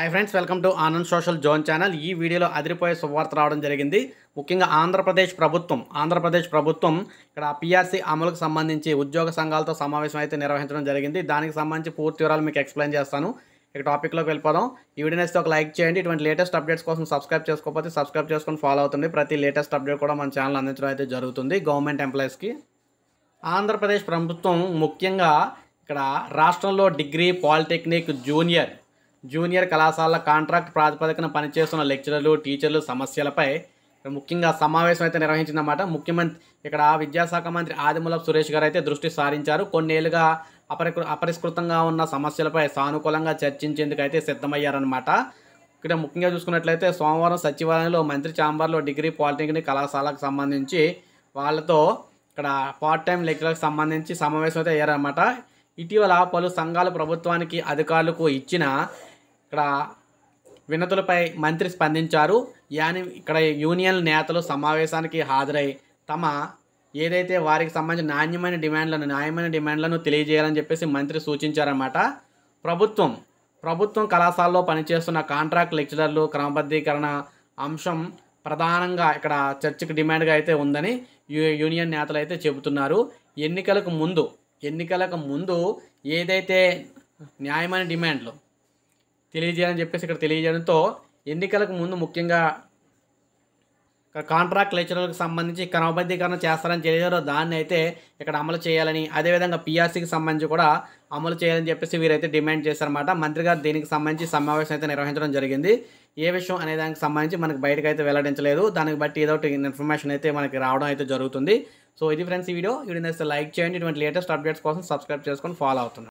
hi friends welcome to Anand social zone channel ఈ వీడియోలో అదిరిపోయే శుభవార్త రావడం జరిగింది ముఖ్యంగా ఆంధ్రప్రదేశ్ ప్రభుత్వం ఆంధ్రప్రదేశ్ ప్రభుత్వం ఇక్కడ పిఆర్సీ అమలుకు సంబంధించి ఉద్యోగ సంఘాలతో సమావేశం అయితే నిర్వహించడం జరిగింది దానికి సంబంధించి పూర్తి వివరాలు మీకు ఎక్స్ప్లెయిన్ చేస్తాను ఇక టాపిక్లోకి వెళ్ళిపోదాం ఈ వీడియో ఒక లైక్ చేయండి ఇటువంటి లేటెస్ట్ అప్డేట్స్ కోసం సబ్స్క్రైబ్ చేసుకోకపోతే సబ్స్క్రైబ్ చేసుకొని ఫాలో అవుతుంది ప్రతి లేటెస్ట్ అప్డేట్ కూడా మన ఛానల్ అందించడం అయితే జరుగుతుంది గవర్నమెంట్ ఎంప్లాయీస్కి ఆంధ్రప్రదేశ్ ప్రభుత్వం ముఖ్యంగా ఇక్కడ రాష్ట్రంలో డిగ్రీ పాలిటెక్నిక్ జూనియర్ జూనియర్ కళాశాలల కాంట్రాక్ట్ ప్రాతిపదికన పనిచేస్తున్న లెక్చరర్లు టీచర్లు సమస్యలపై ముఖ్యంగా సమావేశం అయితే నిర్వహించిందన్నమాట ముఖ్యమంత్రి ఇక్కడ విద్యాశాఖ మంత్రి ఆదిమూలపు సురేష్ గారు అయితే దృష్టి సారించారు కొన్నేళ్లుగా అపరికృ అపరిష్కృతంగా ఉన్న సమస్యలపై సానుకూలంగా చర్చించేందుకు అయితే సిద్ధమయ్యారనమాట ఇక్కడ ముఖ్యంగా చూసుకున్నట్లయితే సోమవారం సచివాలయంలో మంత్రి ఛాంబర్లో డిగ్రీ పాలిటెక్నిక్ కళాశాలకు సంబంధించి వాళ్ళతో ఇక్కడ పార్ట్ టైం లెక్చరర్కి సంబంధించి సమావేశం అయితే అయ్యారనమాట ఇటీవల పలు సంఘాలు ప్రభుత్వానికి అధికారులకు ఇచ్చిన ఇక్కడ వినతులపై మంత్రి స్పందించారు యాని ఇక్కడ యూనియన్ నేతలు సమావేశానికి హాజరై తమ ఏదైతే వారికి సంబంధించిన నాణ్యమైన డిమాండ్లను న్యాయమైన డిమాండ్లను తెలియజేయాలని చెప్పేసి మంత్రి సూచించారన్నమాట ప్రభుత్వం ప్రభుత్వం కళాశాలలో పనిచేస్తున్న కాంట్రాక్ట్ లెక్చరర్లు క్రమబద్ధీకరణ అంశం ప్రధానంగా ఇక్కడ చర్చకు డిమాండ్గా అయితే ఉందని యూనియన్ నేతలు అయితే చెబుతున్నారు ఎన్నికలకు ముందు ఎన్నికలకు ముందు ఏదైతే న్యాయమైన డిమాండ్లు తెలియజేయాలని చెప్పేసి ఇక్కడ తెలియజేయడంతో ఎన్నికలకు ముందు ముఖ్యంగా కాంట్రాక్ట్ లెక్చరర్లకు సంబంధించి క్రమబద్ధీకరణ చేస్తారని తెలియజారో దాన్ని అయితే ఇక్కడ అమలు చేయాలని అదేవిధంగా పిఆర్సీకి సంబంధించి కూడా అమలు చేయాలని చెప్పేసి వీరైతే డిమాండ్ చేశారన్నమాట మంత్రి గారు దీనికి సంబంధించి సమావేశం అయితే నిర్వహించడం జరిగింది ఏ విషయం అనే దానికి సంబంధించి మనకు బయటకు అయితే వెల్లడించలేదు దానికి బట్టి ఏదో ఇన్ఫర్మేషన్ అయితే మనకి రావడం అయితే జరుగుతుంది సో ఇది ఫ్రెండ్స్ ఈ వీడియో వీడియో లైక్ చేయండి ఇటువంటి లేటెస్ట్ అప్డేట్స్ కోసం సబ్స్క్రైబ్ చేసుకొని ఫాలో అవుతుంది